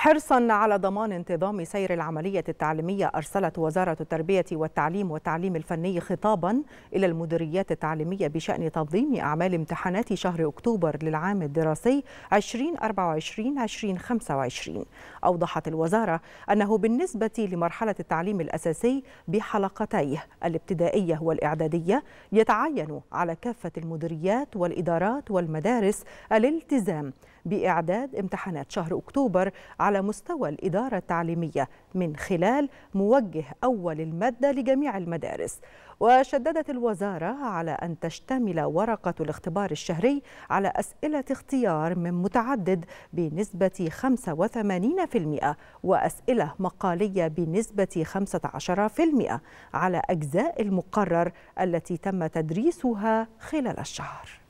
حرصا على ضمان انتظام سير العملية التعليمية أرسلت وزارة التربية والتعليم والتعليم الفني خطابا إلى المديريات التعليمية بشأن تنظيم أعمال امتحانات شهر أكتوبر للعام الدراسي 2024-2025 أوضحت الوزارة أنه بالنسبة لمرحلة التعليم الأساسي بحلقتيه الابتدائية والإعدادية يتعين على كافة المديريات والإدارات والمدارس الالتزام بإعداد امتحانات شهر أكتوبر على مستوى الإدارة التعليمية من خلال موجه أول المادة لجميع المدارس وشددت الوزارة على أن تشتمل ورقة الاختبار الشهري على أسئلة اختيار من متعدد بنسبة 85% وأسئلة مقالية بنسبة 15% على أجزاء المقرر التي تم تدريسها خلال الشهر